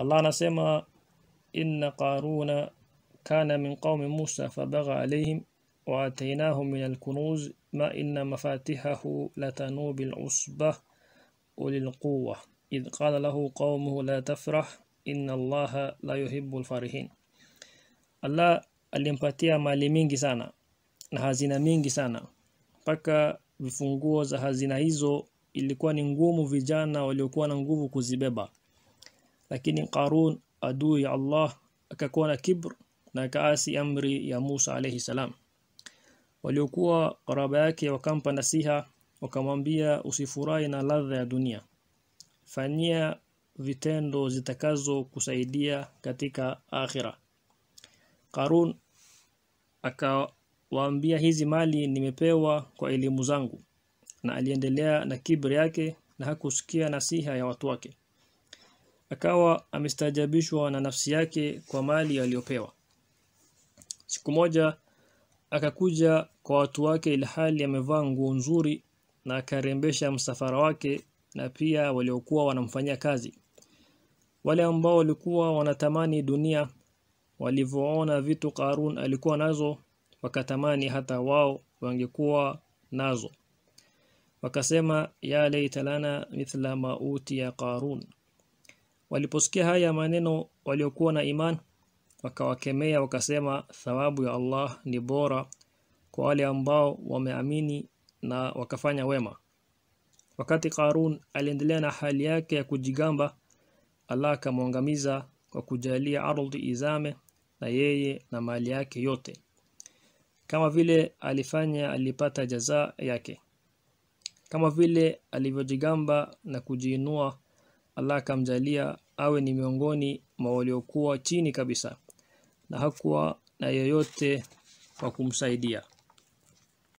Allah anasema inna qaruna kana min qaumi Musa fabagha alayhim wa atainahu min alkunuz ma inna mafatihahu latanu bil usbah ulil quwwa idh qala lahu qaumuhu la tafrah inna Allaha la yuhibbul farihin Allah alimpatia mali mingi sana na hazina mingi sana mpaka vifunguo za hazina hizo ilikuwa ni ngumu vijana waliokuwa na nguvu kuzibeba lakini Qarun adui ya Allah akakuwa na kibr na kaasi amri ya Musa alayhi salam waliokuwa qaraba yake wakampa nasiha wakamwambia usifurahi na ladha ya dunia fanyia vitendo zitakazo kusaidia katika akhira Qarun akawaambia hizi mali nimepewa kwa elimu zangu na aliendelea na kibri yake na hakusikia nasiha ya watu wake akawa amestajabishwa na nafsi yake kwa mali aliyopewa siku moja akakuja kwa watu wake ilhali amevaa nguo nzuri na akarembesha msafara wake na pia waliokuwa wanamfanyia kazi wale ambao walikuwa wanatamani dunia walivyoona vitu Karun alikuwa nazo wakatamani hata wao wangekuwa nazo wakasema ya laitalana mithla mauti ya Karun Waliposikia haya maneno waliokuwa na iman wakawakemea wakasema thawabu ya Allah ni bora kwa wale ambao wameamini na wakafanya wema. Wakati Karun aliendelea na hali yake ya kujigamba, Allah akamwangamiza kwa kujalia ardhi izame na yeye na mali yake yote. Kama vile alifanya alipata jaza yake. Kama vile alivyojigamba na kujiinua Allah akamjalia awe ni miongoni mwa waliokuwa chini kabisa na hakuwa na yoyote wa kumsaidia